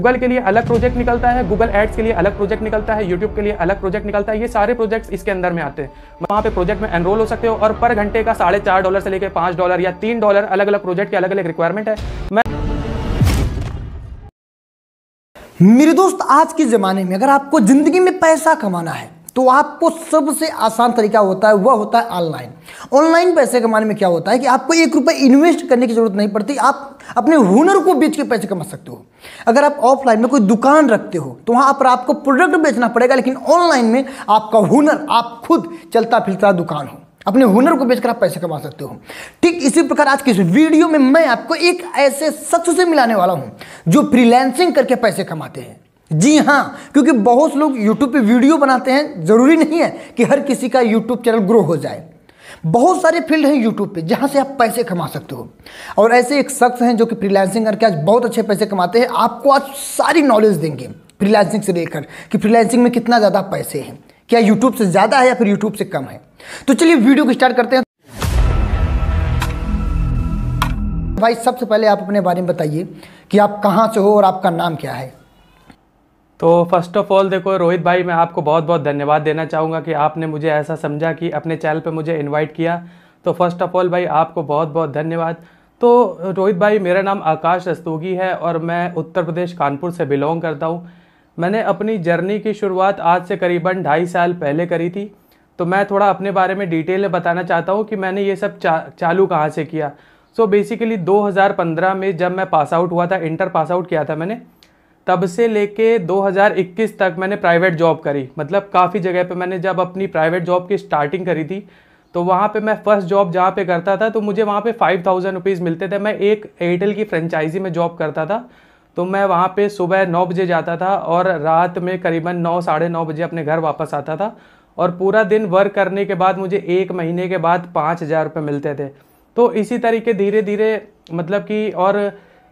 Google के लिए अलग प्रोजेक्ट निकलता है गूगल एड्स के लिए अलग प्रोजेक्ट निकलता है यूट्यूब के लिए अलग प्रोजेक्ट निकलता है ये सारे प्रोजेक्ट्स इसके अंदर में आते हैं वहाँ पे प्रोजेक्ट में एनरोल हो सकते हो और पर घंटे का साढ़े चार डॉलर से लेकर पाँच डॉलर या तीन डॉलर अलग अलग प्रोजेक्ट के अलग अलग रिक्वायरमेंट है मैं मेरे दोस्त आज के ज़माने में अगर आपको ज़िंदगी में पैसा कमाना है तो आपको सबसे आसान तरीका होता है वह होता है ऑनलाइन ऑनलाइन पैसे कमाने में क्या होता है कि आपको एक रुपये इन्वेस्ट करने की ज़रूरत नहीं पड़ती आप अपने हुनर को बेच के पैसे कमा सकते हो अगर आप ऑफलाइन में कोई दुकान रखते हो तो वहाँ पर आपको प्रोडक्ट बेचना पड़ेगा लेकिन ऑनलाइन में आपका हुनर आप खुद चलता फिरता दुकान हो अपने हुनर को बेचकर आप पैसे कमा सकते हो ठीक इसी प्रकार आज की इस वीडियो में मैं आपको एक ऐसे शख्स से मिलाने वाला हूँ जो फ्रीलैंसिंग करके पैसे कमाते हैं जी हाँ क्योंकि बहुत लोग यूट्यूब पे वीडियो बनाते हैं ज़रूरी नहीं है कि हर किसी का यूट्यूब चैनल ग्रो हो जाए बहुत सारे फील्ड हैं यूट्यूब पे जहाँ से आप पैसे कमा सकते हो और ऐसे एक शख्स हैं जो कि फ्रीलांसिंग करके आज बहुत अच्छे पैसे कमाते हैं आपको आज सारी नॉलेज देंगे फ्रीलांसिंग से लेकर कि फ्रीलांसिंग में कितना ज़्यादा पैसे हैं क्या यूट्यूब से ज़्यादा है या फिर यूट्यूब से कम है तो चलिए वीडियो को स्टार्ट करते हैं भाई सबसे पहले आप अपने बारे में बताइए कि आप कहाँ से हो और आपका नाम क्या है तो फर्स्ट ऑफ ऑल देखो रोहित भाई मैं आपको बहुत बहुत धन्यवाद देना चाहूँगा कि आपने मुझे ऐसा समझा कि अपने चैनल पे मुझे इनवाइट किया तो फर्स्ट ऑफ ऑल भाई आपको बहुत बहुत धन्यवाद तो रोहित भाई मेरा नाम आकाश रस्तोगी है और मैं उत्तर प्रदेश कानपुर से बिलोंग करता हूँ मैंने अपनी जर्नी की शुरुआत आज से करीबन ढाई साल पहले करी थी तो मैं थोड़ा अपने बारे में डिटेल में बताना चाहता हूँ कि मैंने ये सब चा, चालू कहाँ से किया सो बेसिकली दो में जब मैं पास आउट हुआ था इंटर पास आउट किया था मैंने तब से लेके 2021 तक मैंने प्राइवेट जॉब करी मतलब काफ़ी जगह पे मैंने जब अपनी प्राइवेट जॉब की स्टार्टिंग करी थी तो वहाँ पे मैं फर्स्ट जॉब जहाँ पे करता था तो मुझे वहाँ पे फाइव थाउजेंड रुपीज़ मिलते थे मैं एक एयरटेल की फ्रेंचाइजी में जॉब करता था तो मैं वहाँ पे सुबह नौ बजे जाता था और रात में करीबन नौ साढ़े नौ बजे अपने घर वापस आता था और पूरा दिन वर्क करने के बाद मुझे एक महीने के बाद पाँच हज़ार रुपये मिलते थे तो इसी तरीके धीरे धीरे मतलब कि और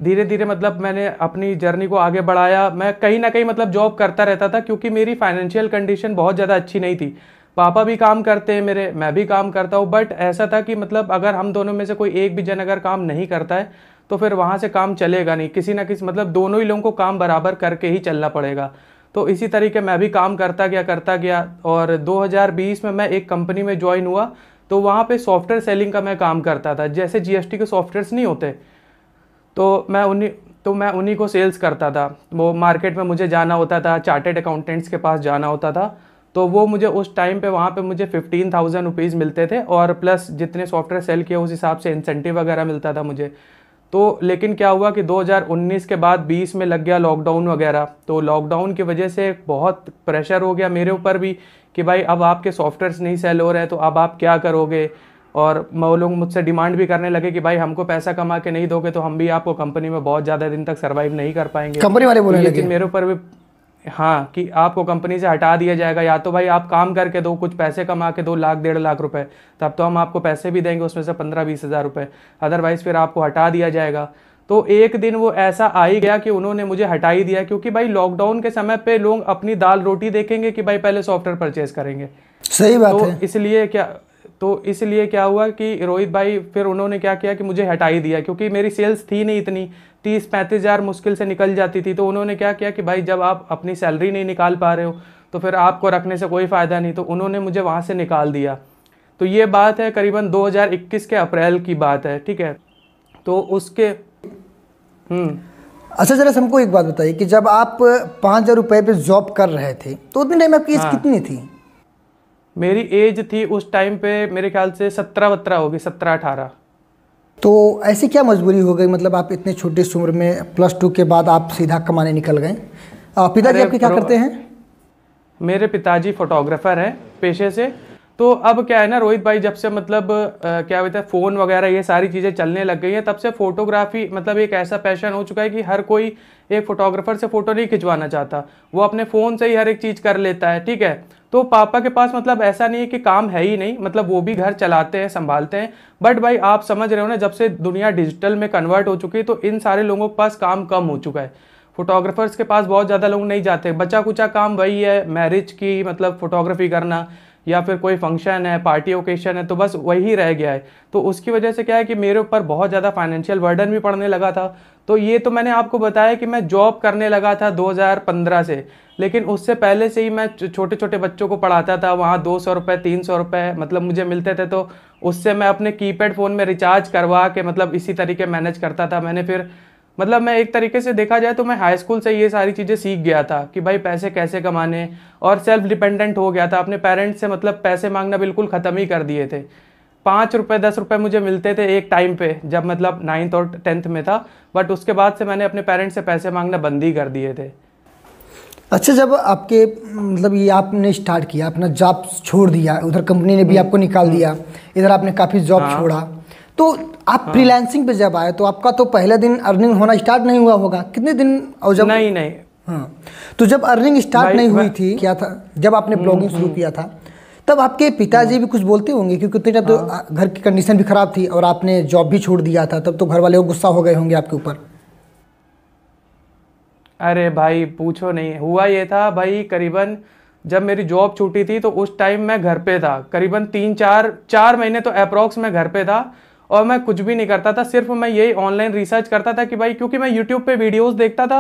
धीरे धीरे मतलब मैंने अपनी जर्नी को आगे बढ़ाया मैं कहीं ना कहीं मतलब जॉब करता रहता था क्योंकि मेरी फाइनेंशियल कंडीशन बहुत ज़्यादा अच्छी नहीं थी पापा भी काम करते हैं मेरे मैं भी काम करता हूँ बट ऐसा था कि मतलब अगर हम दोनों में से कोई एक भी जन अगर काम नहीं करता है तो फिर वहाँ से काम चलेगा नहीं किसी ना किसी मतलब दोनों ही लोगों को काम बराबर करके ही चलना पड़ेगा तो इसी तरीके मैं भी काम करता गया करता गया और 2020 में मैं एक कंपनी में ज्वाइन हुआ तो वहाँ पे सॉफ्टवेयर सेलिंग का मैं काम करता था जैसे जीएसटी के सॉफ्टवेयर्स नहीं होते तो मैं उन्हीं तो मैं उन्हीं को सेल्स करता था वो मार्केट में मुझे जाना होता था चार्टेड अकाउंटेंट्स के पास जाना होता था तो वो मुझे उस टाइम पे वहाँ पे मुझे फिफ्टीन थाउजेंड रुपीज़ मिलते थे और प्लस जितने सॉफ्टवेयर सेल किए उस हिसाब से इंसेंटिव वगैरह मिलता था मुझे तो लेकिन क्या हुआ कि 2019 के बाद 20 में लग गया लॉकडाउन वगैरह तो लॉकडाउन की वजह से बहुत प्रेशर हो गया मेरे ऊपर भी कि भाई अब आपके सॉफ्टवेयर नहीं सेल हो रहे हैं तो अब आप क्या करोगे और वो लोग मुझसे डिमांड भी करने लगे कि भाई हमको पैसा कमा के नहीं दोगे तो हम भी आपको कंपनी में बहुत ज़्यादा दिन तक सर्वाइव नहीं कर पाएंगे कंपनी वाले बोले तो लेकिन मेरे ऊपर भी हाँ कि आपको कंपनी से हटा दिया जाएगा या तो भाई आप काम करके दो कुछ पैसे कमा के दो लाख डेढ़ लाख रुपए तब तो हम आपको पैसे भी देंगे उसमें से पंद्रह बीस हज़ार रुपए अदरवाइज़ फिर आपको हटा दिया जाएगा तो एक दिन वो ऐसा आ ही गया कि उन्होंने मुझे हटा ही दिया क्योंकि भाई लॉकडाउन के समय पे लोग अपनी दाल रोटी देखेंगे कि भाई पहले सॉफ्टवेयर परचेज करेंगे सही बात तो है इसलिए क्या तो इसलिए क्या हुआ कि रोहित भाई फिर उन्होंने क्या किया कि मुझे हटा ही दिया क्योंकि मेरी सेल्स थी नहीं इतनी तीस पैंतीस हज़ार मुश्किल से निकल जाती थी तो उन्होंने क्या किया कि भाई जब आप अपनी सैलरी नहीं निकाल पा रहे हो तो फिर आपको रखने से कोई फ़ायदा नहीं तो उन्होंने मुझे वहाँ से निकाल दिया तो ये बात है करीबन 2021 के अप्रैल की बात है ठीक है तो उसके हम्म। अच्छा जरा हमको एक बात बताइए कि जब आप पाँच हज़ार रुपये पर जॉब कर रहे थे तो उतने टाइम आपकी एज हाँ, कितनी थी मेरी एज थी उस टाइम पे मेरे ख्याल से सत्रह वत्रह होगी सत्रह अठारह तो ऐसी क्या मजबूरी हो गई मतलब आप इतने छोटी उम्र में प्लस टू के बाद आप सीधा कमाने निकल गए पिताजी आपके क्या करते हैं मेरे पिताजी फोटोग्राफर हैं पेशे से तो अब क्या है ना रोहित भाई जब से मतलब आ, क्या बोलते हैं फ़ोन वगैरह ये सारी चीज़ें चलने लग गई हैं तब से फोटोग्राफी मतलब एक ऐसा पैशन हो चुका है कि हर कोई एक फ़ोटोग्राफर से फ़ोटो नहीं खिंचवाना चाहता वो अपने फ़ोन से ही हर एक चीज़ कर लेता है ठीक है तो पापा के पास मतलब ऐसा नहीं है कि काम है ही नहीं मतलब वो भी घर चलाते हैं संभालते हैं बट भाई आप समझ रहे हो ना जब से दुनिया डिजिटल में कन्वर्ट हो चुकी है तो इन सारे लोगों के पास काम कम हो चुका है फोटोग्राफर्स के पास बहुत ज़्यादा लोग नहीं जाते बचा कुचा काम वही है मैरिज की मतलब फोटोग्राफी करना या फिर कोई फंक्शन है पार्टी ओकेशन है तो बस वही रह गया है तो उसकी वजह से क्या है कि मेरे ऊपर बहुत ज़्यादा फाइनेंशियल बर्डन भी पड़ने लगा था तो ये तो मैंने आपको बताया कि मैं जॉब करने लगा था 2015 से लेकिन उससे पहले से ही मैं छोटे छोटे बच्चों को पढ़ाता था वहाँ दो सौ रुपये तीन सौ रुपये मतलब मुझे मिलते थे तो उससे मैं अपने कीपैड फ़ोन में रिचार्ज करवा के मतलब इसी तरीके मैनेज करता था मैंने फिर मतलब मैं एक तरीके से देखा जाए तो मैं हाई स्कूल से ये सारी चीज़ें सीख गया था कि भाई पैसे कैसे कमाने और सेल्फ डिपेंडेंट हो गया था अपने पेरेंट्स से मतलब पैसे मांगना बिल्कुल ख़त्म ही कर दिए थे पाँच रुपये दस रुपये मुझे मिलते थे एक टाइम पे जब मतलब नाइन्थ और टेंथ में था बट उसके बाद से मैंने अपने पेरेंट्स से पैसे मांगना बंद ही कर दिए थे अच्छा जब आपके मतलब ये आपने स्टार्ट किया अपना जॉब छोड़ दिया उधर कंपनी ने भी हम्म। आपको निकाल दिया इधर आपने काफ़ी जॉब हाँ। छोड़ा तो आप फ्रीलांसिंग हाँ। पे जब आए तो आपका तो पहले दिन अर्निंग होना स्टार्ट नहीं हुआ होगा कितने दिन और जब नहीं नहीं हाँ तो जब अर्निंग स्टार्ट नहीं हुई थी क्या था जब आपने ब्लॉगिंग हम्म, हम्म। शुरू किया था तब आपके पिताजी भी कुछ बोलते होंगे क्योंकि उतनी टाइम तो हाँ। घर की कंडीशन भी खराब थी और आपने जॉब भी छोड़ दिया था तब तो घर वाले गुस्सा हो गए होंगे आपके ऊपर अरे भाई पूछो नहीं हुआ ये था भाई करीबन जब मेरी जॉब छूटी थी तो उस टाइम मैं घर पे था करीबन तीन चार चार महीने तो अप्रोक्स मैं घर पे था और मैं कुछ भी नहीं करता था सिर्फ मैं यही ऑनलाइन रिसर्च करता था कि भाई क्योंकि मैं यूट्यूब पे वीडियोस देखता था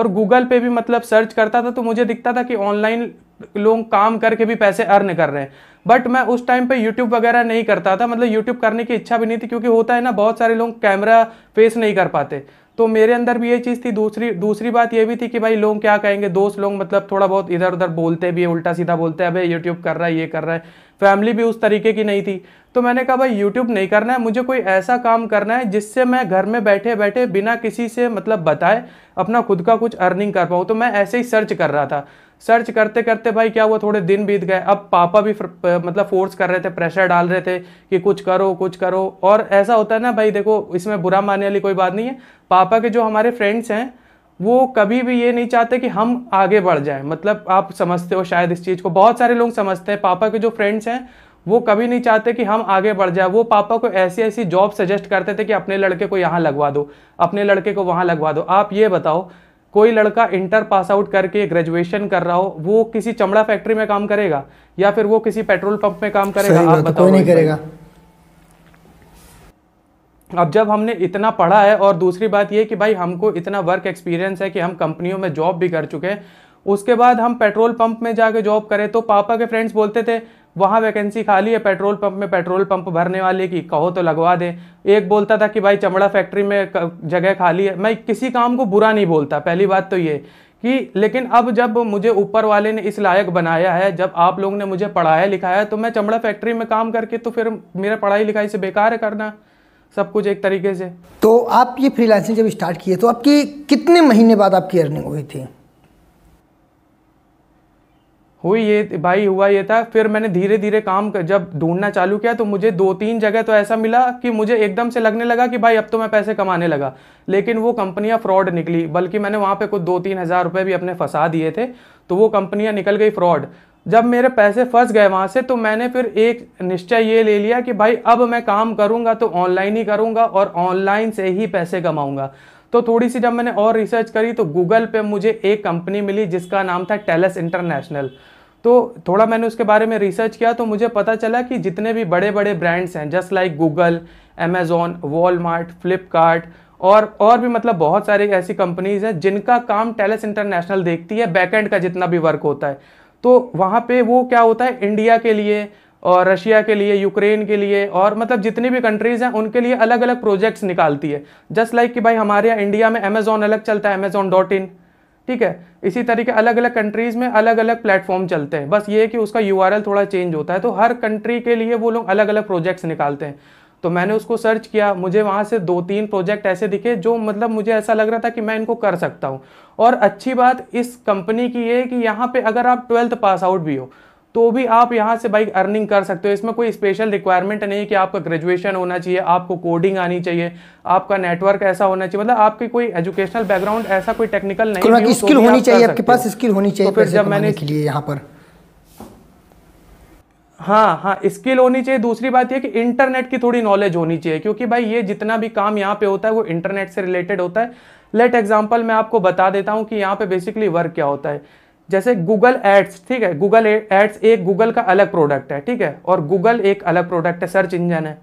और गूगल पे भी मतलब सर्च करता था तो मुझे दिखता था कि ऑनलाइन लोग काम करके भी पैसे अर्न कर रहे हैं बट मैं उस टाइम पे यूट्यूब वगैरह नहीं करता था मतलब यूट्यूब करने की इच्छा भी नहीं थी क्योंकि होता है ना बहुत सारे लोग कैमरा फेस नहीं कर पाते तो मेरे अंदर भी ये चीज़ थी दूसरी दूसरी बात ये भी थी कि भाई लोग क्या कहेंगे दोस्त लोग मतलब थोड़ा बहुत इधर उधर बोलते भी उल्टा सीधा बोलते हैं अभी यूट्यूब कर रहा है ये कर रहा है फैमिली भी उस तरीके की नहीं थी तो मैंने कहा भाई यूट्यूब नहीं करना है मुझे कोई ऐसा काम करना है जिससे मैं घर में बैठे बैठे बिना किसी से मतलब बताए अपना खुद का कुछ अर्निंग कर पाऊँ तो मैं ऐसे ही सर्च कर रहा था सर्च करते करते भाई क्या हुआ थोड़े दिन बीत गए अब पापा भी मतलब फोर्स कर रहे थे प्रेशर डाल रहे थे कि कुछ करो कुछ करो और ऐसा होता है ना भाई देखो इसमें बुरा मानने वाली कोई बात नहीं है पापा के जो हमारे फ्रेंड्स हैं वो कभी भी ये नहीं चाहते कि हम आगे बढ़ जाएं मतलब आप समझते हो शायद इस चीज़ को बहुत सारे लोग समझते हैं पापा के जो फ्रेंड्स हैं वो कभी नहीं चाहते कि हम आगे बढ़ जाए वो पापा को ऐसी ऐसी जॉब सजेस्ट करते थे कि अपने लड़के को यहाँ लगवा दो अपने लड़के को वहाँ लगवा दो आप ये बताओ कोई लड़का इंटर पास आउट करके ग्रेजुएशन कर रहा हो वो किसी चमड़ा फैक्ट्री में काम करेगा या फिर वो किसी पेट्रोल पंप में काम करेगा आप बताओ नहीं करेगा अब जब हमने इतना पढ़ा है और दूसरी बात ये कि भाई हमको इतना वर्क एक्सपीरियंस है कि हम कंपनियों में जॉब भी कर चुके हैं उसके बाद हम पेट्रोल पंप में जाके जॉब करें तो पापा के फ्रेंड्स बोलते थे वहाँ वैकेंसी खाली है पेट्रोल पंप में पेट्रोल पंप भरने वाले की कहो तो लगवा दें एक बोलता था कि भाई चमड़ा फैक्ट्री में जगह खाली है मैं किसी काम को बुरा नहीं बोलता पहली बात तो ये कि लेकिन अब जब मुझे ऊपर वाले ने इस लायक बनाया है जब आप लोग ने मुझे पढ़ाया लिखाया तो मैं चमड़ा फैक्ट्री में काम करके तो फिर मेरा पढ़ाई लिखाई से बेकार है करना सब कुछ एक तरीके से तो आप ये फ्रीलांसिंग जब स्टार्ट किए तो आपकी कितने महीने बाद आपकी अर्निंग हुई थी हुई ये भाई हुआ ये था फिर मैंने धीरे धीरे काम कर, जब ढूंढना चालू किया तो मुझे दो तीन जगह तो ऐसा मिला कि मुझे एकदम से लगने लगा कि भाई अब तो मैं पैसे कमाने लगा लेकिन वो कंपनियां फ्रॉड निकली बल्कि मैंने वहाँ पे कुछ दो तीन हज़ार रुपये भी अपने फंसा दिए थे तो वो कंपनियाँ निकल गई फ्रॉड जब मेरे पैसे फंस गए वहाँ से तो मैंने फिर एक निश्चय ये ले लिया कि भाई अब मैं काम करूँगा तो ऑनलाइन ही करूँगा और ऑनलाइन से ही पैसे कमाऊँगा तो थोड़ी सी जब मैंने और रिसर्च करी तो गूगल पे मुझे एक कंपनी मिली जिसका नाम था टेलस इंटरनेशनल तो थोड़ा मैंने उसके बारे में रिसर्च किया तो मुझे पता चला कि जितने भी बड़े बड़े ब्रांड्स हैं just like Google Amazon Walmart Flipkart और और भी मतलब बहुत सारी ऐसी कंपनीज़ हैं जिनका काम टेलस इंटरनेशनल देखती है बैकएंड का जितना भी वर्क होता है तो वहाँ पे वो क्या होता है इंडिया के लिए और रशिया के लिए यूक्रेन के लिए और मतलब जितनी भी कंट्रीज़ हैं उनके लिए अलग अलग प्रोजेक्ट्स निकालती है जस्ट लाइक like कि भाई हमारे यहाँ इंडिया में अमेजोन अलग चलता है अमेजोन डॉट इन ठीक है इसी तरीके अलग अलग कंट्रीज़ में अलग अलग प्लेटफॉर्म चलते हैं बस ये है कि उसका यू थोड़ा चेंज होता है तो हर कंट्री के लिए वो लोग अलग अलग प्रोजेक्ट्स निकालते हैं तो मैंने उसको सर्च किया मुझे वहाँ से दो तीन प्रोजेक्ट ऐसे दिखे जो मतलब मुझे ऐसा लग रहा था कि मैं इनको कर सकता हूँ और अच्छी बात इस कंपनी की ये है कि यहाँ पे अगर आप ट्वेल्थ पास आउट भी हो तो भी आप यहाँ से भाई अर्निंग कर सकते हो इसमें कोई स्पेशल रिक्वायरमेंट नहीं कि आपका ग्रेजुएशन होना चाहिए आपको कोडिंग आनी चाहिए आपका नेटवर्क ऐसा होना चाहिए मतलब आपकी कोई एजुकेशनल बैकग्राउंड ऐसा कोई टेक्निकल नहीं स्किल तो होनी चाहिए आपके पास स्किल होनी तो चाहिए फिर जब मैंने के लिए यहाँ पर हाँ हाँ स्किल होनी चाहिए दूसरी बात यह कि इंटरनेट की थोड़ी नॉलेज होनी चाहिए क्योंकि भाई ये जितना भी काम यहाँ पे होता है वो इंटरनेट से रिलेटेड होता है लेट एग्जाम्पल मैं आपको बता देता हूँ कि यहाँ पे बेसिकली वर्क क्या होता है जैसे गूगल एड्स ठीक है गूगल एड्स एक गूगल का अलग प्रोडक्ट है ठीक है और गूगल एक अलग प्रोडक्ट है सर्च इंजन है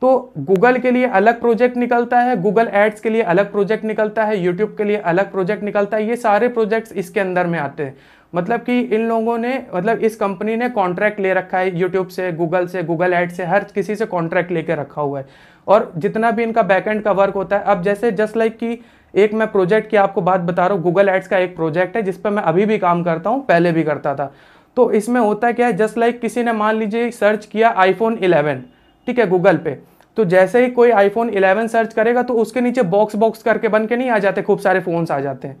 तो गूगल के लिए अलग प्रोजेक्ट निकलता है गूगल एड्स के लिए अलग प्रोजेक्ट निकलता है यूट्यूब के लिए अलग प्रोजेक्ट निकलता है ये सारे प्रोजेक्ट्स इसके अंदर में आते हैं मतलब कि इन लोगों ने मतलब इस कंपनी ने कॉन्ट्रैक्ट ले रखा है यूट्यूब से गूगल से गूगल एड से हर किसी से कॉन्ट्रैक्ट लेके रखा हुआ है और जितना भी इनका बैकएंड का वर्क होता है अब जैसे जस्ट लाइक कि एक मैं प्रोजेक्ट की आपको बात बता रहा हूँ गूगल एड्स का एक प्रोजेक्ट है जिस पर मैं अभी भी काम करता हूँ पहले भी करता था तो इसमें होता क्या है जस्ट लाइक किसी ने मान लीजिए सर्च किया आईफोन इलेवन ठीक है गूगल पे तो जैसे ही कोई आईफोन इलेवन सर्च करेगा तो उसके नीचे बॉक्स बॉक्स करके बन के नहीं आ जाते खूब सारे फ़ोन्स आ जाते हैं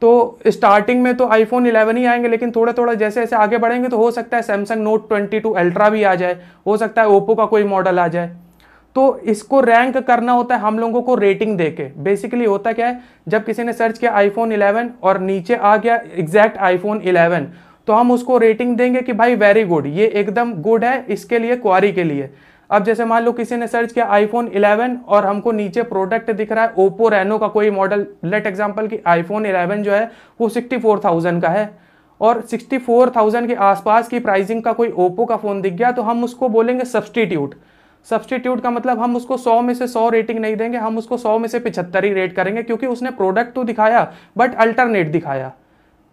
तो स्टार्टिंग में तो आईफोन 11 ही आएंगे लेकिन थोड़ा थोड़ा जैसे जैसे आगे बढ़ेंगे तो हो सकता है सैमसंग नोट 22 अल्ट्रा भी आ जाए हो सकता है ओप्पो का कोई मॉडल आ जाए तो इसको रैंक करना होता है हम लोगों को रेटिंग देके बेसिकली होता क्या है जब किसी ने सर्च किया आईफोन 11 और नीचे आ गया एग्जैक्ट आईफोन 11 तो हम उसको रेटिंग देंगे कि भाई वेरी गुड ये एकदम गुड है इसके लिए क्वारी के लिए अब जैसे मान लो किसी ने सर्च किया आईफोन 11 और हमको नीचे प्रोडक्ट दिख रहा है ओप्पो रेनो का कोई मॉडल लेट एग्जाम्पल कि आईफोन इलेवन जो है वो सिक्सटी का है और 64,000 के आसपास की प्राइसिंग का कोई ओप्पो का फ़ोन दिख गया तो हम उसको बोलेंगे सब्सटीट्यूट सब्सटीट्यूट का मतलब हम उसको 100 में से 100 रेटिंग नहीं देंगे हम उसको 100 में से पिछहत्तर ही रेट करेंगे क्योंकि उसने प्रोडक्ट तो दिखाया बट अल्टरनेट दिखाया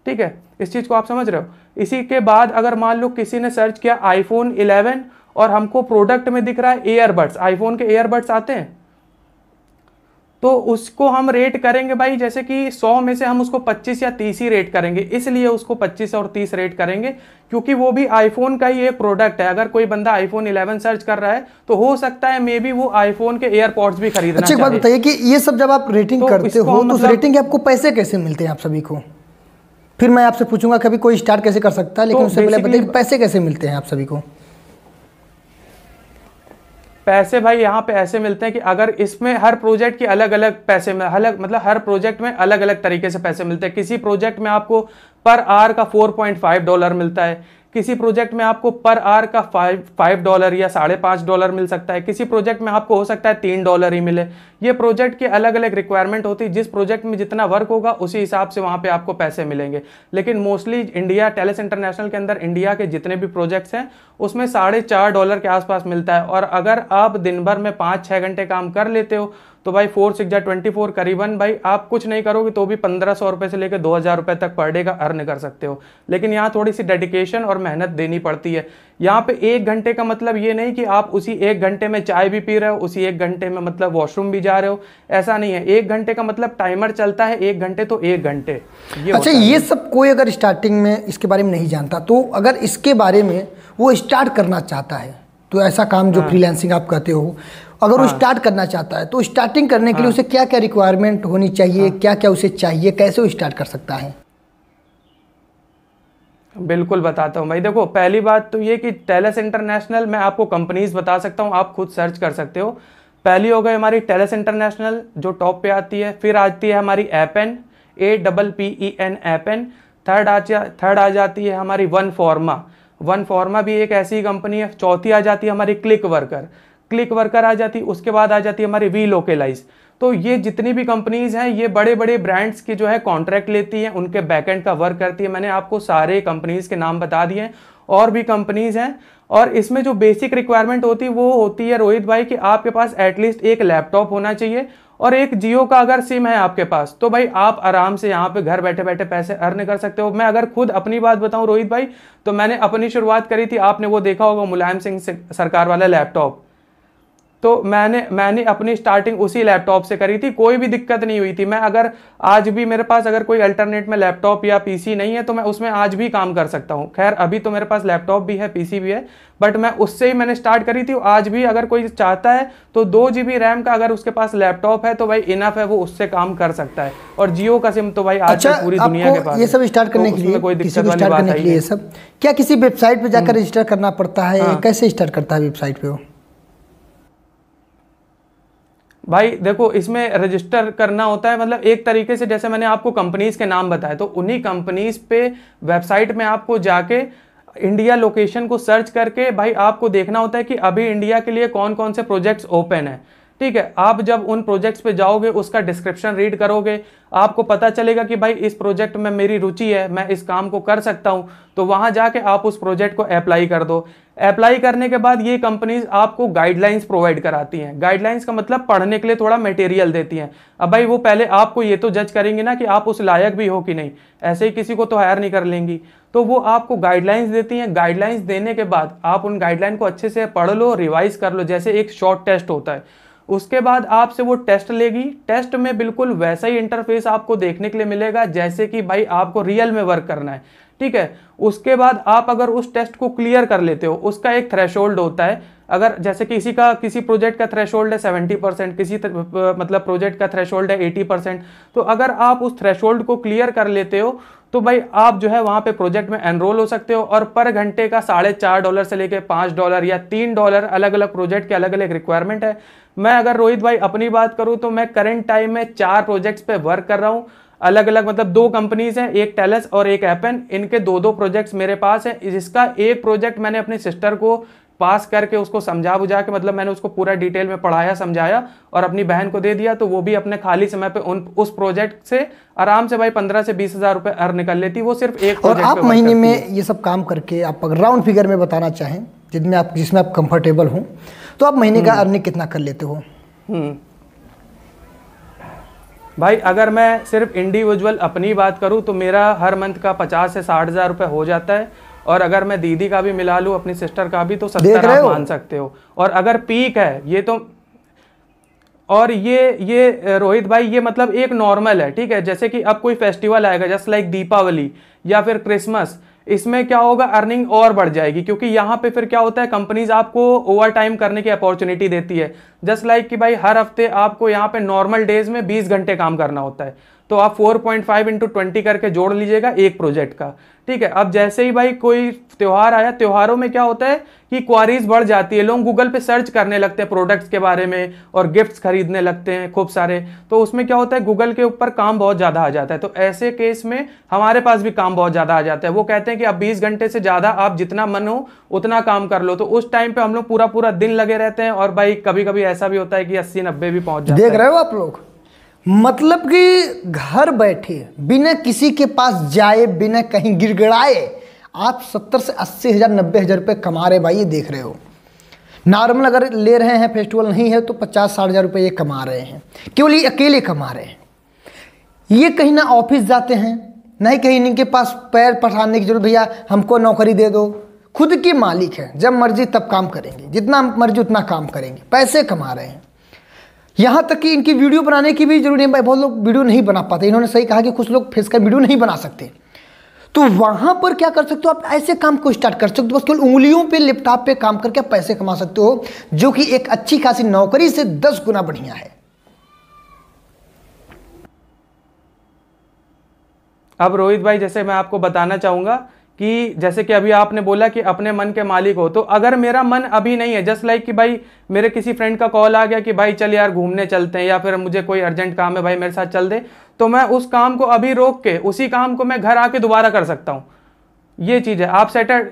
ठीक है इस चीज़ को आप समझ रहे हो इसी के बाद अगर मान लो किसी ने सर्च किया आईफोन 11 और हमको प्रोडक्ट में दिख रहा है एयरबड्स आईफोन के एयरबड्स आते हैं तो उसको हम रेट करेंगे भाई जैसे कि 100 में से हम उसको 25 या 30 ही रेट करेंगे इसलिए उसको 25 और 30 रेट करेंगे क्योंकि वो भी आईफोन का ही एक प्रोडक्ट है अगर कोई बंदा आईफोन 11 सर्च कर रहा है तो हो सकता है मे बी वो आईफोन के एयरपॉड्स भी खरीदना अच्छा बात बताइए कि ये सब जब आप रेटिंग तो करते हो तो मतलब... रेटिंग के आपको पैसे कैसे मिलते हैं आप सभी को फिर मैं आपसे पूछूंगा कभी कोई स्टार्ट कैसे कर सकता है लेकिन तो उससे पहले बताइए पैसे कैसे मिलते हैं आप सभी को पैसे भाई यहाँ पे ऐसे मिलते हैं कि अगर इसमें हर प्रोजेक्ट के अलग अलग पैसे में अलग मतलब हर प्रोजेक्ट में अलग अलग तरीके से पैसे मिलते हैं किसी प्रोजेक्ट में आपको पर आर का 4.5 डॉलर मिलता है किसी प्रोजेक्ट में आपको पर आर का फाइव फाइव डॉलर या साढ़े पाँच डॉलर मिल सकता है किसी प्रोजेक्ट में आपको हो सकता है तीन डॉलर ही मिले ये प्रोजेक्ट के अलग अलग रिक्वायरमेंट होती है जिस प्रोजेक्ट में जितना वर्क होगा उसी हिसाब से वहाँ पे आपको पैसे मिलेंगे लेकिन मोस्टली इंडिया टेलिस इंटरनेशनल के अंदर इंडिया के जितने भी प्रोजेक्ट्स हैं उसमें साढ़े चार डॉलर के आसपास मिलता है और अगर आप दिन भर में पाँच छः घंटे काम कर लेते हो तो भाई फोर सिक्स ट्वेंटी फोर करीबन भाई आप कुछ नहीं करोगे तो भी पंद्रह सौ रुपये से लेकर दो हज़ार रुपये तक पर डे का अर्न कर सकते हो लेकिन यहाँ थोड़ी सी डेडिकेशन और मेहनत देनी पड़ती है यहाँ पे एक घंटे का मतलब ये नहीं कि आप उसी एक घंटे में चाय भी पी रहे हो उसी एक घंटे में मतलब वॉशरूम भी जा रहे हो ऐसा नहीं है एक घंटे का मतलब टाइमर चलता है एक घंटे तो एक घंटे ये अच्छा ये सब कोई अगर स्टार्टिंग में इसके बारे में नहीं जानता तो अगर इसके बारे में वो स्टार्ट करना चाहता है तो ऐसा काम जो फ्रीलैंसिंग हाँ। आप कहते हो अगर हाँ। वो स्टार्ट करना चाहता है तो स्टार्टिंग करने के हाँ। लिए उसे क्या क्या रिक्वायरमेंट होनी चाहिए हाँ। क्या क्या उसे चाहिए कैसे वो स्टार्ट कर सकता है बिल्कुल बताता हूँ भाई देखो पहली बात तो ये कि टेलेस इंटरनेशनल मैं आपको कंपनीज बता सकता हूँ आप खुद सर्च कर सकते हो पहली हो गई हमारी टेलेस इंटरनेशनल जो टॉप पे आती है फिर आती है हमारी N A double P E N एपन थर्ड आ थर्ड आ जाती है हमारी वन फॉर्मा वन फॉर्मा भी एक ऐसी कंपनी है चौथी आ जाती है हमारी क्लिक वर्कर क्लिक वर्कर आ जाती उसके बाद आ जाती है हमारी वी लोकेलाइज तो ये जितनी भी कंपनीज हैं ये बड़े बड़े ब्रांड्स के जो है कॉन्ट्रैक्ट लेती हैं उनके बैकएंड का वर्क करती है मैंने आपको सारे कंपनीज के नाम बता दिए और भी कंपनीज हैं और इसमें जो बेसिक रिक्वायरमेंट होती है वो होती है रोहित भाई कि आपके पास एटलीस्ट एक लैपटॉप होना चाहिए और एक जियो का अगर सिम है आपके पास तो भाई आप आराम से यहाँ पे घर बैठे बैठे पैसे अर्न कर सकते हो मैं अगर खुद अपनी बात बताऊँ रोहित भाई तो मैंने अपनी शुरुआत करी थी आपने वो देखा होगा मुलायम सिंह सरकार वाला लैपटॉप तो मैंने मैंने अपनी स्टार्टिंग उसी लैपटॉप से करी थी कोई भी दिक्कत नहीं हुई थी मैं अगर आज भी मेरे पास अगर कोई अल्टरनेट में लैपटॉप या पीसी नहीं है तो मैं उसमें आज भी काम कर सकता हूँ खैर अभी तो मेरे पास लैपटॉप भी है पीसी भी है बट मैं उससे ही मैंने स्टार्ट करी थी आज भी अगर कोई चाहता है तो दो जी रैम का अगर उसके पास लैपटॉप है तो भाई इनफ है वो उससे काम कर सकता है और जियो का सिम तो भाई आज अच्छा, पूरी दुनिया के पास ये सब स्टार्ट तो करने के लिए कोई दिक्कत वाली बात है क्या किसी वेबसाइट पर जाकर रजिस्टर हम्म। करना पड़ता है हाँ। कैसे स्टार्ट करता है वेबसाइट पर भाई देखो इसमें रजिस्टर करना होता है मतलब एक तरीके से जैसे मैंने आपको कंपनीज के नाम बताए तो उन्हीं कंपनीज पे वेबसाइट में आपको जाके इंडिया लोकेशन को सर्च करके भाई आपको देखना होता है कि अभी इंडिया के लिए कौन कौन से प्रोजेक्ट्स ओपन है ठीक है आप जब उन प्रोजेक्ट्स पे जाओगे उसका डिस्क्रिप्शन रीड करोगे आपको पता चलेगा कि भाई इस प्रोजेक्ट में मेरी रुचि है मैं इस काम को कर सकता हूं तो वहां जाके आप उस प्रोजेक्ट को अप्लाई कर दो अप्लाई करने के बाद ये कंपनीज आपको गाइडलाइंस प्रोवाइड कराती हैं गाइडलाइंस का मतलब पढ़ने के लिए थोड़ा मटेरियल देती हैं अब भाई वो पहले आपको ये तो जज करेंगे ना कि आप उस लायक भी हो कि नहीं ऐसे ही किसी को तो हायर नहीं कर लेंगी तो वो आपको गाइडलाइंस देती हैं गाइडलाइंस देने के बाद आप उन गाइडलाइन को अच्छे से पढ़ लो रिवाइज कर लो जैसे एक शॉर्ट टेस्ट होता है उसके बाद आपसे वो टेस्ट लेगी टेस्ट में बिल्कुल वैसा ही इंटरफेस आपको देखने के लिए मिलेगा जैसे कि भाई आपको रियल में वर्क करना है ठीक है उसके बाद आप अगर उस टेस्ट को क्लियर कर लेते हो उसका एक थ्रेश होता है अगर जैसे किसी का किसी प्रोजेक्ट का थ्रेश है सेवेंटी परसेंट किसी तर, मतलब प्रोजेक्ट का थ्रेश है एटी परसेंट तो अगर आप उस थ्रेश को क्लियर कर लेते हो तो भाई आप जो है वहां पे प्रोजेक्ट में एनरोल हो सकते हो और पर घंटे का साढ़े चार डॉलर से लेकर पांच डॉलर या तीन डॉलर अलग अलग प्रोजेक्ट के अलग अलग रिक्वायरमेंट है मैं अगर रोहित भाई अपनी बात करूं तो मैं करेंट टाइम में चार प्रोजेक्ट्स पे वर्क कर रहा हूं अलग अलग मतलब दो कंपनीज हैं एक टेलस और एक एपन इनके दो दो प्रोजेक्ट्स मेरे पास हैं जिसका एक प्रोजेक्ट मैंने अपने सिस्टर को पास करके उसको समझा बुझा के मतलब मैंने उसको पूरा डिटेल में पढ़ाया समझाया और अपनी बहन को दे दिया तो वो भी अपने खाली समय पे उन उस प्रोजेक्ट से आराम से भाई पंद्रह से बीस हजार रुपये अर्न निकल लेती वो सिर्फ एक और आप महीने में ये सब काम करके आप राउंड फिगर में बताना चाहें जिसमें आप जिसमें आप कंफर्टेबल हों तो आप महीने का अर्निंग हम्म। कितना कर लेते हो हम्म। भाई अगर मैं सिर्फ इंडिविजुअल अपनी बात करूं तो मेरा हर मंथ का पचास से साठ हज़ार रुपये हो जाता है और अगर मैं दीदी का भी मिला लूँ अपनी सिस्टर का भी तो सत्तर आप मान सकते हो और अगर पीक है ये तो और ये ये रोहित भाई ये मतलब एक नॉर्मल है ठीक है जैसे कि अब कोई फेस्टिवल आएगा जस्ट लाइक दीपावली या फिर क्रिसमस इसमें क्या होगा अर्निंग और बढ़ जाएगी क्योंकि यहाँ पे फिर क्या होता है कंपनीज आपको ओवर टाइम करने की अपॉर्चुनिटी देती है जस्ट लाइक like कि भाई हर हफ्ते आपको यहाँ पे नॉर्मल डेज में 20 घंटे काम करना होता है तो आप 4.5 पॉइंट फाइव इंटू ट्वेंटी करके जोड़ लीजिएगा एक प्रोजेक्ट का ठीक है अब जैसे ही भाई कोई त्यौहार आया त्योहारों में क्या होता है कि क्वारीज बढ़ जाती है लोग गूगल पे सर्च करने लगते हैं प्रोडक्ट्स के बारे में और गिफ्ट्स खरीदने लगते हैं खूब सारे तो उसमें क्या होता है गूगल के ऊपर काम बहुत ज़्यादा आ जाता है तो ऐसे केस में हमारे पास भी काम बहुत ज़्यादा आ जाता है वो कहते हैं कि अब बीस घंटे से ज़्यादा आप जितना मन हो उतना काम कर लो तो उस टाइम पे हम लोग पूरा पूरा दिन लगे रहते हैं और भाई कभी कभी ऐसा भी होता है कि अस्सी नब्बे भी पहुंच देख रहे हो आप लोग मतलब कि घर बैठे बिना किसी के पास जाए बिना कहीं गिड़गिड़ाए आप सत्तर से अस्सी हज़ार नब्बे हज़ार रुपये कमा रहे भाई ये देख रहे हो नॉर्मल अगर ले रहे हैं फेस्टिवल नहीं है तो पचास साठ हज़ार रुपये ये कमा रहे हैं केवल ये अकेले कमा रहे हैं ये कहीं ना ऑफिस जाते हैं ना ही कहीं इनके पास पैर पठाने की जरूरत भैया हमको नौकरी दे दो खुद के मालिक हैं जब मर्जी तब काम करेंगे जितना मर्जी उतना काम करेंगे पैसे कमा रहे हैं यहाँ तक कि इनकी वीडियो बनाने की भी जरूरी है बहुत लोग वीडियो नहीं बना पाते इन्होंने सही कहा कि कुछ लोग फेस का वीडियो नहीं बना सकते तो वहाँ पर क्या कर सकते हो आप ऐसे काम को स्टार्ट कर सकते हो बस केवल उंगलियों पे लैपटॉप पे काम करके आप पैसे कमा सकते हो जो कि एक अच्छी खासी नौकरी से दस गुना बढ़िया है अब रोहित भाई जैसे मैं आपको बताना चाहूंगा कि जैसे कि अभी आपने बोला कि अपने मन के मालिक हो तो अगर मेरा मन अभी नहीं है जस्ट लाइक कि भाई मेरे किसी फ्रेंड का कॉल आ गया कि भाई चल यार घूमने चलते हैं या फिर मुझे कोई अर्जेंट काम है भाई मेरे साथ चल दे तो मैं उस काम को अभी रोक के उसी काम को मैं घर आके दोबारा कर सकता हूँ ये चीज़ है आप सैटर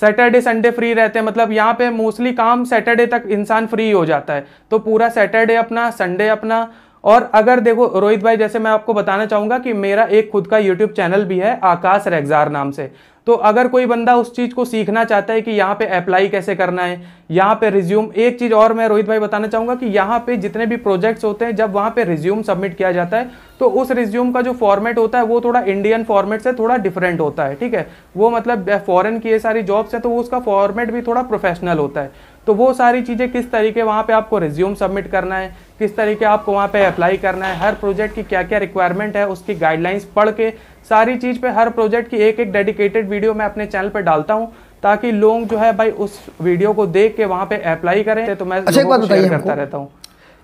सैटरडे संडे फ्री रहते हैं मतलब यहाँ पे मोस्टली काम सैटरडे तक इंसान फ्री हो जाता है तो पूरा सैटरडे अपना संडे अपना और अगर देखो रोहित भाई जैसे मैं आपको बताना चाहूंगा कि मेरा एक खुद का यूट्यूब चैनल भी है आकाश रेगजार नाम से तो अगर कोई बंदा उस चीज़ को सीखना चाहता है कि यहाँ पे अप्लाई कैसे करना है यहाँ पे रिज्यूम एक चीज़ और मैं रोहित भाई बताना चाहूंगा कि यहाँ पे जितने भी प्रोजेक्ट्स होते हैं जब वहां पे रिज्यूम सबमिट किया जाता है तो उस रिज्यूम का जो फॉर्मेट होता है वो थोड़ा इंडियन फॉर्मेट से थोड़ा डिफरेंट होता है ठीक है वो मतलब फॉरन की ये सारी जॉब्स है तो उसका फॉर्मेट भी थोड़ा प्रोफेशनल होता है तो वो सारी चीज़ें किस तरीके वहाँ पे आपको रिज्यूम सबमिट करना है किस तरीके आपको वहाँ पे अप्लाई करना है हर प्रोजेक्ट की क्या क्या रिक्वायरमेंट है उसकी गाइडलाइंस पढ़ के सारी चीज़ पे हर प्रोजेक्ट की एक एक डेडिकेटेड वीडियो मैं अपने चैनल पर डालता हूँ ताकि लोग जो है भाई उस वीडियो को देख के वहाँ पे अप्लाई करें तो मैं अच्छा, करता रहता हूँ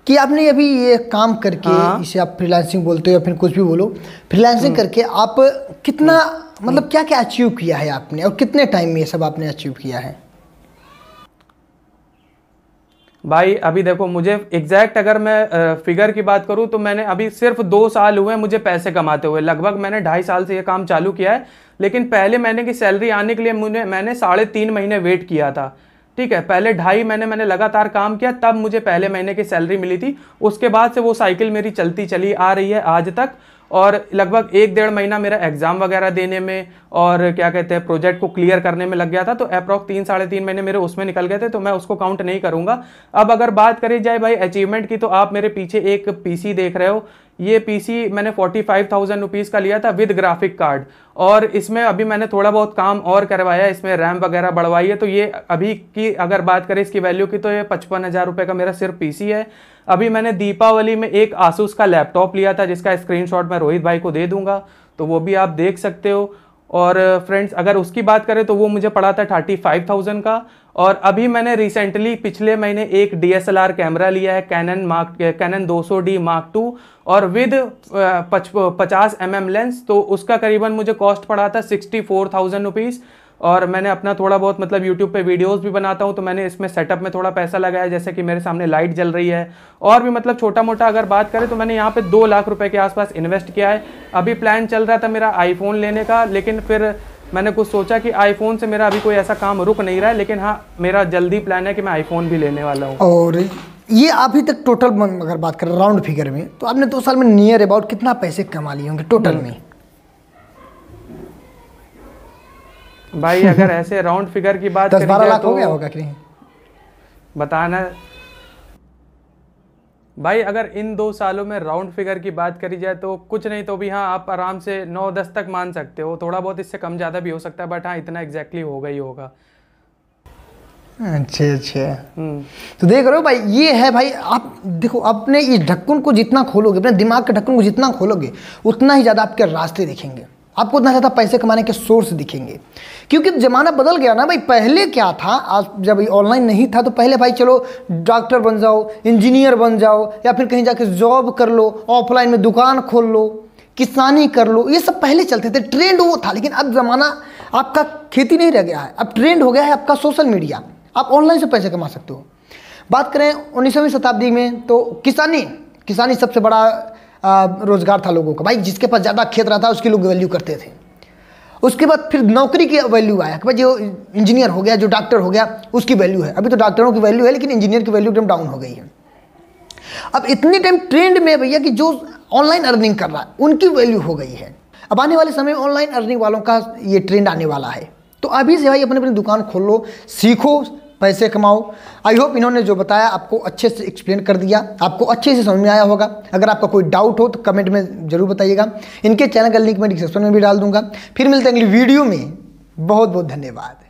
कि आपने अभी ये काम करके हाँ। इसे आप फ्रीलांसिंग बोलते हो या फिर कुछ भी बोलो फ्रीलांसिंग हम्म। करके आप कितना हम्म। मतलब क्या क्या अचीव किया है आपने और कितने टाइम में ये सब आपने अचीव किया है भाई अभी देखो मुझे एग्जैक्ट अगर मैं फिगर की बात करूं तो मैंने अभी सिर्फ दो साल हुए मुझे पैसे कमाते हुए लगभग मैंने ढाई साल से ये काम चालू किया है लेकिन पहले मैंने की सैलरी आने के लिए मुझे मैंने साढ़े तीन महीने वेट किया था ठीक है पहले ढाई महीने मैंने लगातार काम किया तब मुझे पहले महीने की सैलरी मिली थी उसके बाद से वो साइकिल मेरी चलती चली आ रही है आज तक और लगभग एक डेढ़ महीना मेरा एग्ज़ाम वगैरह देने में और क्या कहते हैं प्रोजेक्ट को क्लियर करने में लग गया था तो अप्रॉक्स तीन साढ़े तीन महीने मेरे उसमें निकल गए थे तो मैं उसको काउंट नहीं करूंगा अब अगर बात करी जाए भाई अचीवमेंट की तो आप मेरे पीछे एक पीसी देख रहे हो ये पीसी मैंने फोर्टी फाइव थाउजेंड रुपीज़ का लिया था विद ग्राफिक कार्ड और इसमें अभी मैंने थोड़ा बहुत काम और करवाया इसमें रैम वगैरह बढ़वाई है तो ये अभी की अगर बात करें इसकी वैल्यू की तो ये पचपन हज़ार रुपये का मेरा सिर्फ पीसी है अभी मैंने दीपावली में एक आसूस का लैपटॉप लिया था जिसका स्क्रीन मैं रोहित भाई को दे दूंगा तो वो भी आप देख सकते हो और फ्रेंड्स अगर उसकी बात करें तो वो मुझे पड़ा था थर्टी फाइव थाउजेंड का और अभी मैंने रिसेंटली पिछले महीने एक डीएसएलआर कैमरा लिया है Canon mark Canon 200D mark two और विद पच, पचास एम mm लेंस तो उसका करीबन मुझे कॉस्ट पड़ा था सिक्सटी फोर थाउजेंड रुपीज़ और मैंने अपना थोड़ा बहुत मतलब यूट्यूब पे वीडियोस भी बनाता हूँ तो मैंने इसमें सेटअप में थोड़ा पैसा लगाया जैसे कि मेरे सामने लाइट जल रही है और भी मतलब छोटा मोटा अगर बात करें तो मैंने यहाँ पे दो लाख रुपए के आसपास इन्वेस्ट किया है अभी प्लान चल रहा था मेरा आईफोन लेने का लेकिन फिर मैंने कुछ सोचा कि आईफोन से मेरा अभी कोई ऐसा काम रुक नहीं रहा है लेकिन हाँ मेरा जल्दी प्लान है कि मैं आईफोन भी लेने वाला हूँ और ये अभी तक टोटल अगर बात करें राउंड फिगर में तो आपने दो साल में नियर अबाउट कितना पैसे कमा लिए होंगे टोटल में भाई अगर ऐसे राउंड फिगर की बात दस बारह लाख तो हो गया होगा कहीं बताना भाई अगर इन दो सालों में राउंड फिगर की बात करी जाए तो कुछ नहीं तो भी हाँ आप आराम से नौ दस तक मान सकते हो थोड़ा बहुत इससे कम ज़्यादा भी हो सकता है बट हाँ इतना एग्जैक्टली होगा ही होगा अच्छा अच्छा तो देख रहे हो भाई ये है भाई आप देखो अपने इस ढक्कन को जितना खोलोगे अपने दिमाग के ढक्कन को जितना खोलोगे उतना ही ज़्यादा आपके रास्ते दिखेंगे आपको उतना ज़्यादा पैसे कमाने के सोर्स दिखेंगे क्योंकि ज़माना बदल गया ना भाई पहले क्या था आज जब ऑनलाइन नहीं था तो पहले भाई चलो डॉक्टर बन जाओ इंजीनियर बन जाओ या फिर कहीं जाके जॉब कर लो ऑफलाइन में दुकान खोल लो किसानी कर लो ये सब पहले चलते थे ट्रेंड वो था लेकिन अब ज़माना आपका खेती नहीं रह गया है अब ट्रेंड हो गया है आपका सोशल मीडिया आप ऑनलाइन से पैसे कमा सकते हो बात करें उन्नीसवीं शताब्दी में तो किसानी किसानी सबसे बड़ा रोज़गार था लोगों का भाई जिसके पास ज़्यादा खेत रहता उसकी लोग वैल्यू करते थे उसके बाद फिर नौकरी की वैल्यू आया कि भाई जो इंजीनियर हो गया जो डॉक्टर हो गया उसकी वैल्यू है अभी तो डॉक्टरों की वैल्यू है लेकिन इंजीनियर की वैल्यू एकदम डाउन हो गई है अब इतने टाइम ट्रेंड में भैया कि जो ऑनलाइन अर्निंग कर रहा है उनकी वैल्यू हो गई है अब आने वाले समय में ऑनलाइन अर्निंग वालों का ये ट्रेंड आने वाला है तो अभी से भाई अपने अपनी दुकान खोल लो सीखो पैसे कमाओ आई होप इन्होंने जो बताया आपको अच्छे से एक्सप्लेन कर दिया आपको अच्छे से समझ में आया होगा अगर आपका कोई डाउट हो तो कमेंट में जरूर बताइएगा इनके चैनल का लिंक मैं डिस्क्रिप्शन में भी डाल दूंगा फिर मिलते हैं अगली वीडियो में बहुत बहुत धन्यवाद